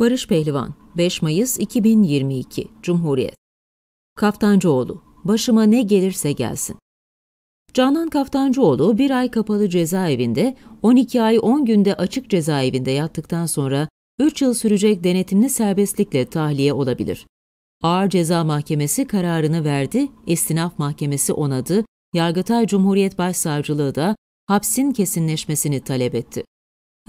Barış Pehlivan, 5 Mayıs 2022, Cumhuriyet. Kaftancıoğlu, başıma ne gelirse gelsin. Canan Kaftancıoğlu bir ay kapalı cezaevinde, 12 ay 10 günde açık cezaevinde yattıktan sonra 3 yıl sürecek denetimli serbestlikle tahliye olabilir. Ağır Ceza Mahkemesi kararını verdi, istinaf mahkemesi onadı, Yargıtay Cumhuriyet Başsavcılığı da hapsin kesinleşmesini talep etti.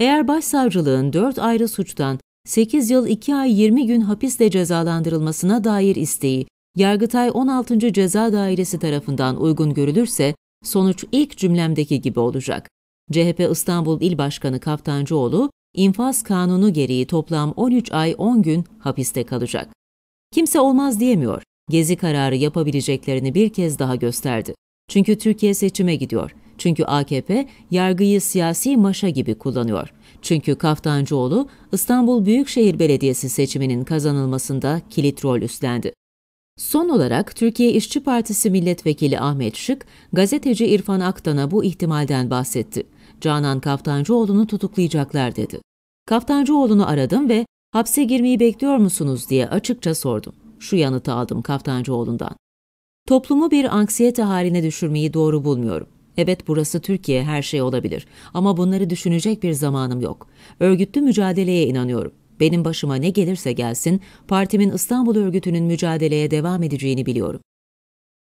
Eğer başsavcılığın dört ayrı suçtan 8 yıl 2 ay 20 gün hapisle cezalandırılmasına dair isteği Yargıtay 16. Ceza Dairesi tarafından uygun görülürse sonuç ilk cümlemdeki gibi olacak. CHP İstanbul İl Başkanı Kaftancıoğlu infaz kanunu gereği toplam 13 ay 10 gün hapiste kalacak. Kimse olmaz diyemiyor. Gezi kararı yapabileceklerini bir kez daha gösterdi. Çünkü Türkiye seçime gidiyor çünkü AKP yargıyı siyasi maşa gibi kullanıyor. Çünkü Kaftancıoğlu İstanbul Büyükşehir Belediyesi seçiminin kazanılmasında kilit rol üstlendi. Son olarak Türkiye İşçi Partisi Milletvekili Ahmet Şık, gazeteci İrfan Aktan'a bu ihtimalden bahsetti. Canan Kaftancıoğlu'nu tutuklayacaklar dedi. Kaftancıoğlu'nu aradım ve hapse girmeyi bekliyor musunuz diye açıkça sordum. Şu yanıtı aldım Kaftancıoğlu'ndan. Toplumu bir anksiyete haline düşürmeyi doğru bulmuyorum. Evet burası Türkiye her şey olabilir ama bunları düşünecek bir zamanım yok. Örgütlü mücadeleye inanıyorum. Benim başıma ne gelirse gelsin partimin İstanbul örgütünün mücadeleye devam edeceğini biliyorum.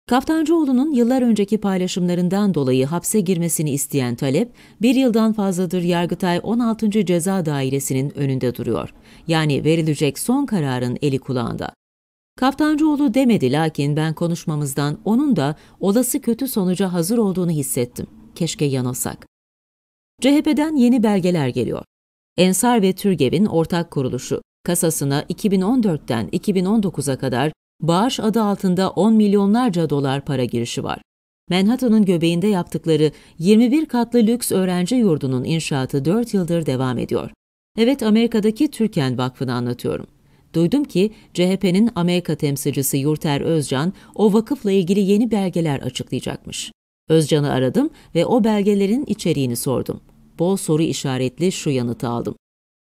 Kaftancıoğlu'nun yıllar önceki paylaşımlarından dolayı hapse girmesini isteyen talep, bir yıldan fazladır Yargıtay 16. Ceza Dairesi'nin önünde duruyor. Yani verilecek son kararın eli kulağında. Kaftancıoğlu demedi lakin ben konuşmamızdan onun da olası kötü sonuca hazır olduğunu hissettim. Keşke yanılsak. CHP'den yeni belgeler geliyor. Ensar ve Türgev'in ortak kuruluşu kasasına 2014'ten 2019'a kadar bağış adı altında 10 milyonlarca dolar para girişi var. Manhattan'ın göbeğinde yaptıkları 21 katlı lüks öğrenci yurdunun inşaatı 4 yıldır devam ediyor. Evet Amerika'daki Türken Vakfı'nı anlatıyorum. Duydum ki CHP'nin Amerika temsilcisi Yurter Özcan o vakıfla ilgili yeni belgeler açıklayacakmış. Özcan'ı aradım ve o belgelerin içeriğini sordum. Bol soru işaretli şu yanıtı aldım.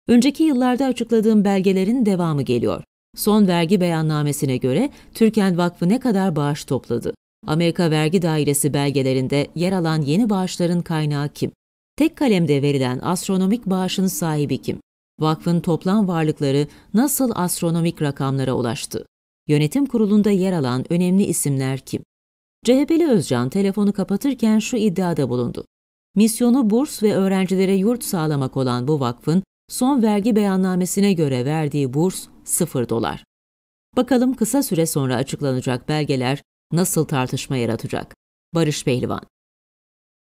Önceki yıllarda açıkladığım belgelerin devamı geliyor. Son vergi beyannamesine göre Türken Vakfı ne kadar bağış topladı? Amerika Vergi Dairesi belgelerinde yer alan yeni bağışların kaynağı kim? Tek kalemde verilen astronomik bağışın sahibi kim? Vakfın toplam varlıkları nasıl astronomik rakamlara ulaştı? Yönetim kurulunda yer alan önemli isimler kim? CHP'li Özcan telefonu kapatırken şu iddiada bulundu. Misyonu burs ve öğrencilere yurt sağlamak olan bu vakfın son vergi beyannamesine göre verdiği burs 0 dolar. Bakalım kısa süre sonra açıklanacak belgeler nasıl tartışma yaratacak? Barış Pehlivan